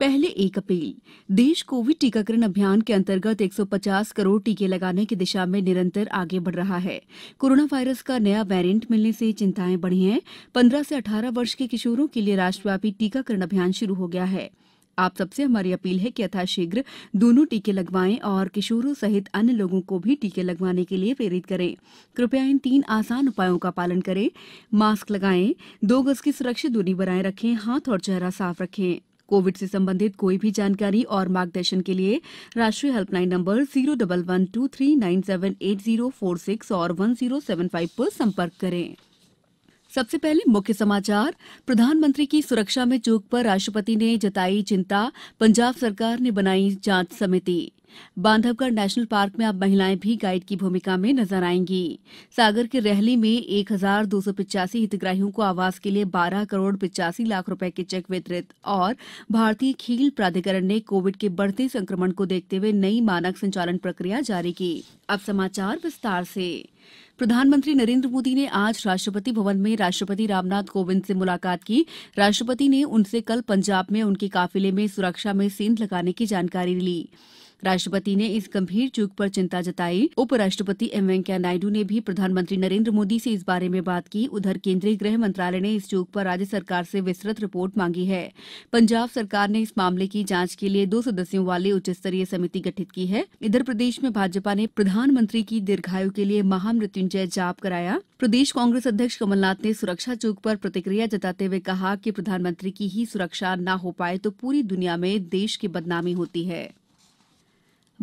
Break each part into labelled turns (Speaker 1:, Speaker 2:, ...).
Speaker 1: पहले एक अपील देश कोविड टीकाकरण अभियान के अंतर्गत 150 करोड़ टीके लगाने की दिशा में निरंतर आगे बढ़ रहा है कोरोना वायरस का नया वेरिएंट मिलने से चिंताएं बढ़ी हैं 15 से 18 वर्ष के किशोरों के लिए राष्ट्रव्यापी टीकाकरण अभियान शुरू हो गया है आप सबसे हमारी अपील है कि यथाशीघ्र दोनों टीके लगवाएं और किशोरों सहित अन्य लोगों को भी टीके लगवाने के लिए प्रेरित करें कृपया इन तीन आसान उपायों का पालन करें मास्क लगाएं दो गज की सुरक्षित दूरी बनाए रखें हाथ और चेहरा साफ रखें कोविड से संबंधित कोई भी जानकारी और मार्गदर्शन के लिए राष्ट्रीय helpline number zero double one two three nine seven eight zero four six और वन जीरो सेवन फाइव पर संपर्क करें सबसे पहले मुख्य समाचार प्रधानमंत्री की सुरक्षा में चूक पर राष्ट्रपति ने जताई चिंता पंजाब सरकार ने बनाई जांच समिति बांधवगढ़ नेशनल पार्क में अब महिलाएं भी गाइड की भूमिका में नजर आएंगी सागर के रहली में एक हजार दो सौ पिचासी हितग्राहियों को आवास के लिए बारह करोड़ पिचासी लाख रुपए के चेक वितरित और भारतीय खेल प्राधिकरण ने कोविड के बढ़ते संक्रमण को देखते हुए नई मानक संचालन प्रक्रिया जारी की अब समाचार विस्तार से प्रधानमंत्री नरेंद्र मोदी ने आज राष्ट्रपति भवन में राष्ट्रपति रामनाथ कोविंद से मुलाकात की राष्ट्रपति ने उनसे कल पंजाब में उनके काफिले में सुरक्षा में सेंध लगाने की जानकारी ली राष्ट्रपति ने इस गंभीर चूक पर चिंता जताई उपराष्ट्रपति एम वेंकैया नायडू ने भी प्रधानमंत्री नरेंद्र मोदी से इस बारे में बात की उधर केंद्रीय गृह मंत्रालय ने इस चूक पर राज्य सरकार से विस्तृत रिपोर्ट मांगी है पंजाब सरकार ने इस मामले की जांच के लिए दो सदस्यों वाली उच्च स्तरीय समिति गठित की है इधर प्रदेश में भाजपा ने प्रधानमंत्री की दीर्घायु के लिए महामृत्युंजय जाप कराया प्रदेश कांग्रेस अध्यक्ष कमलनाथ ने सुरक्षा चूक पर प्रतिक्रिया जताते हुए कहा कि प्रधानमंत्री की ही सुरक्षा न हो पाए तो पूरी दुनिया में देश की बदनामी होती है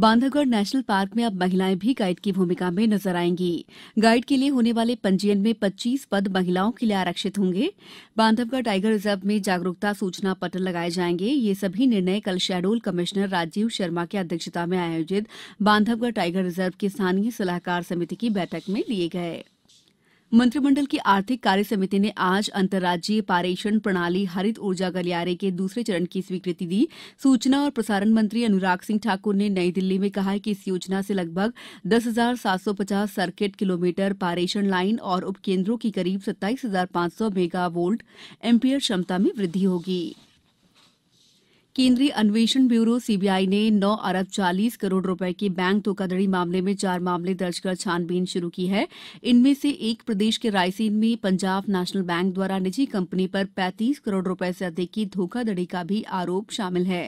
Speaker 1: बांधवगढ़ नेशनल पार्क में अब महिलाएं भी गाइड की भूमिका में नजर आएंगी गाइड के लिए होने वाले पंजीयन में 25 पद महिलाओं के लिए आरक्षित होंगे बांधवगढ़ टाइगर रिजर्व में जागरूकता सूचना पटल लगाए जाएंगे ये सभी निर्णय कल शहडोल कमिश्नर राजीव शर्मा की अध्यक्षता में आयोजित बांधवगढ़ टाइगर रिजर्व की स्थानीय सलाहकार समिति की बैठक में लिए गये मंत्रिमंडल की आर्थिक कार्य समिति ने आज अंतर्राज्यीय पारेषण प्रणाली हरित ऊर्जा गलियारे के दूसरे चरण की स्वीकृति दी सूचना और प्रसारण मंत्री अनुराग सिंह ठाकुर ने नई दिल्ली में कहा कि इस योजना से लगभग दस हजार सात सौ पचास सर्किट किलोमीटर पारेषण लाइन और उपकेन्द्रों की करीब सत्ताईस हजार पांच सौ मेगावोल्ट एम्पियर क्षमता में वृद्धि होगी केंद्रीय अन्वेषण ब्यूरो सीबीआई ने 9 अरब 40 करोड़ रुपए के बैंक धोखाधड़ी मामले में चार मामले दर्ज कर छानबीन शुरू की है इनमें से एक प्रदेश के रायसेन में पंजाब नेशनल बैंक द्वारा निजी कंपनी पर 35 करोड़ रुपए से अधिक की धोखाधड़ी का भी आरोप शामिल है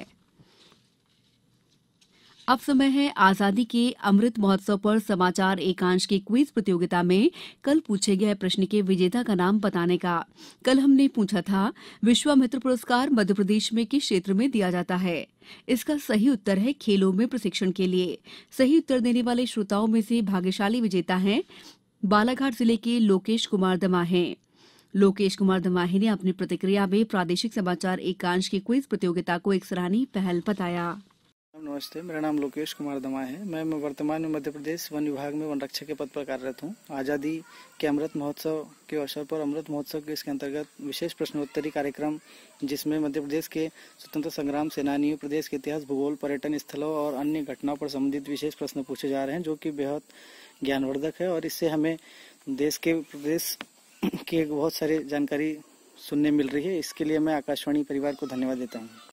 Speaker 1: अब समय है आजादी के अमृत महोत्सव पर समाचार एकांश की क्विज प्रतियोगिता में कल पूछे गए प्रश्न के विजेता का नाम बताने का कल हमने पूछा था विश्वामित्र पुरस्कार मध्य प्रदेश में किस क्षेत्र में दिया जाता है इसका सही उत्तर है खेलों में प्रशिक्षण के लिए सही उत्तर देने वाले श्रोताओं में से भाग्यशाली विजेता है बालाघाट जिले के लोकेश कुमार दमाहे लोकेश कुमार दमाहे ने अपनी प्रतिक्रिया में प्रादेशिक समाचार एकांश की क्विज प्रतियोगिता को एक सराहनीय पहल बताया नमस्ते मेरा नाम लोकेश कुमार दमा है मैं वर्तमान में मध्य प्रदेश वन विभाग में वन रक्षक के पद पर कार्यरत हूँ आज़ादी के अमृत महोत्सव के अवसर पर अमृत महोत्सव के इसके अंतर्गत विशेष प्रश्नोत्तरी कार्यक्रम जिसमें मध्य प्रदेश के स्वतंत्र संग्राम सेनानियों प्रदेश के इतिहास भूगोल पर्यटन स्थलों और अन्य घटनाओं पर संबंधित विशेष प्रश्न पूछे जा रहे हैं जो कि बेहद ज्ञानवर्धक है और इससे हमें देश के प्रदेश की बहुत सारी जानकारी सुनने मिल रही है इसके लिए मैं आकाशवाणी परिवार को धन्यवाद देता हूँ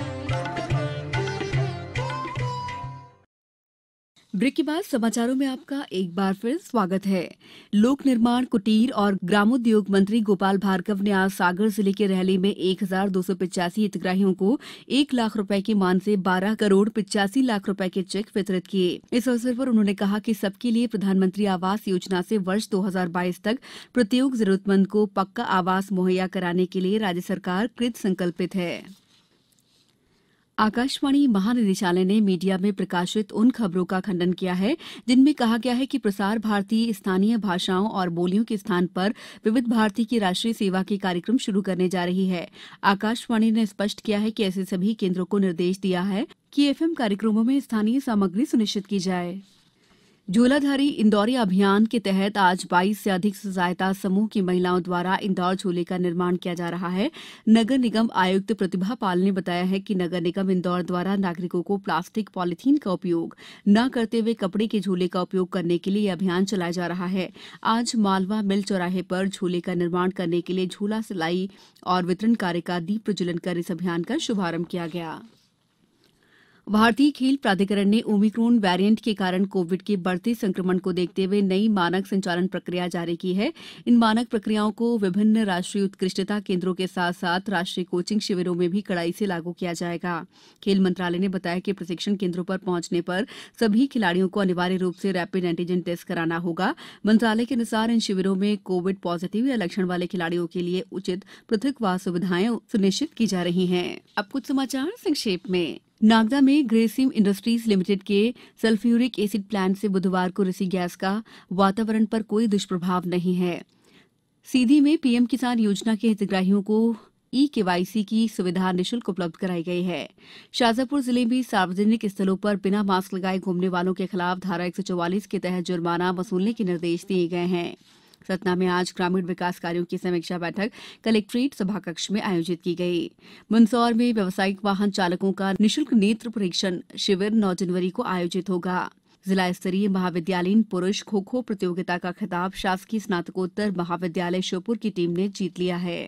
Speaker 1: ब्रेक के बाद समाचारों में आपका एक बार फिर स्वागत है लोक निर्माण कुटीर और ग्रामोद्योग मंत्री गोपाल भार्गव ने आज सागर जिले के रहली में एक हजार दो सौ पिचासी हितग्राहियों को एक लाख रुपए के मान से बारह करोड़ पिचासी लाख रुपए के चेक वितरित किए इस अवसर पर उन्होंने कहा कि सबके लिए प्रधानमंत्री आवास योजना से वर्ष दो तक प्रत्येक जरूरतमंद को पक्का आवास मुहैया कराने के लिए राज्य सरकार कृत संकल्पित है आकाशवाणी महानिदेशालय ने मीडिया में प्रकाशित उन खबरों का खंडन किया है जिनमें कहा गया है कि प्रसार भारती स्थानीय भाषाओं और बोलियों के स्थान पर विविध भारती की राष्ट्रीय सेवा के कार्यक्रम शुरू करने जा रही है आकाशवाणी ने स्पष्ट किया है कि ऐसे सभी केंद्रों को निर्देश दिया है कि एफएम कार्यक्रमों में स्थानीय सामग्री सुनिश्चित की जाये झोलाधारी इंदौरी अभियान के तहत आज बाईस से अधिक स्व सहायता समूह की महिलाओं द्वारा इंदौर झोले का निर्माण किया जा रहा है नगर निगम आयुक्त प्रतिभा पाल ने बताया कि नगर निगम इंदौर द्वारा नागरिकों को प्लास्टिक पॉलीथीन का उपयोग न करते हुए कपड़े के झोले का उपयोग करने के लिए यह अभियान चलाया जा रहा है आज मालवा मिल चौराहे पर झोले का निर्माण करने के लिए झोला सिलाई और वितरण कार्य का दीप प्रज्वलन कर इस अभियान का शुभारंभ किया गया भारतीय खेल प्राधिकरण ने ओमिक्रोन वेरिएंट के कारण कोविड के बढ़ते संक्रमण को देखते हुए नई मानक संचालन प्रक्रिया जारी की है इन मानक प्रक्रियाओं को विभिन्न राष्ट्रीय उत्कृष्टता केंद्रों के साथ साथ राष्ट्रीय कोचिंग शिविरों में भी कड़ाई से लागू किया जाएगा खेल मंत्रालय ने बताया कि प्रशिक्षण केंद्रों पर पहुंचने पर सभी खिलाड़ियों को अनिवार्य रूप से रैपिड एंटीजन टेस्ट कराना होगा मंत्रालय के अनुसार इन शिविरों में कोविड पॉजिटिव या लक्षण वाले खिलाड़ियों के लिए उचित पृथकवास सुविधाएं सुनिश्चित की जा रही हैं अब कुछ समाचार संक्षेप में नागदा में ग्रेसिम इंडस्ट्रीज लिमिटेड के सल्फ्यूरिक एसिड प्लांट से बुधवार को रिसी गैस का वातावरण पर कोई दुष्प्रभाव नहीं है सीधी में पीएम किसान योजना के हितग्राहियों को ई केवाईसी की सुविधा निशुल्क उपलब्ध कराई गई है शाजापुर जिले में सार्वजनिक स्थलों पर बिना मास्क लगाए घूमने वालों के खिलाफ धारा 144 के तहत जुर्माना वसूलने के निर्देश दिए गए हैं सतना में आज ग्रामीण विकास कार्यों की समीक्षा बैठक कलेक्ट्रेट सभाकक्ष में आयोजित की गई मंदसौर में व्यावसायिक वाहन चालकों का निःशुल्क नेत्र परीक्षण शिविर नौ जनवरी को आयोजित होगा जिला स्तरीय महाविद्यालयीन पुरुष खो खो प्रतियोगिता का खिताब शासकीय स्नातकोत्तर महाविद्यालय श्योपुर की टीम ने जीत लिया है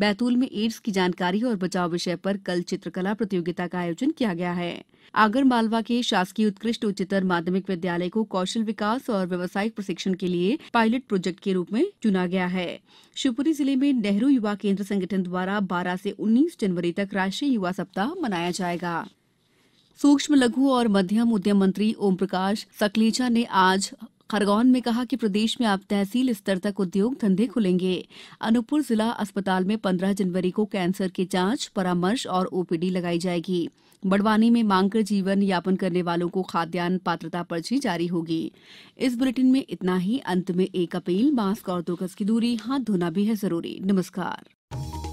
Speaker 1: बैतूल में एड्स की जानकारी और बचाव विषय पर कल चित्रकला प्रतियोगिता का आयोजन किया गया है आगर मालवा के शासकीय उत्कृष्ट उच्चतर माध्यमिक विद्यालय को कौशल विकास और व्यवसायिक प्रशिक्षण के लिए पायलट प्रोजेक्ट के रूप में चुना गया है शिवपुरी जिले में नेहरू युवा केंद्र संगठन द्वारा 12 से 19 जनवरी तक राष्ट्रीय युवा सप्ताह मनाया जाएगा सूक्ष्म लघु और मध्यम उद्यम मंत्री ओम प्रकाश सकलेचा ने आज खरगोन में कहा कि प्रदेश में अब तहसील स्तर तक उद्योग धंधे खुलेंगे अनूपपुर जिला अस्पताल में पन्द्रह जनवरी को कैंसर की जांच परामर्श और ओपीडी लगाई जाएगी बड़वानी में मांगकर जीवन यापन करने वालों को खाद्यान्न पात्रता पर्ची जारी होगी इस बुलेटिन में इतना ही अंत में एक अपील मास्क और दो गज की दूरी हाथ धोना भी है जरूरी नमस्कार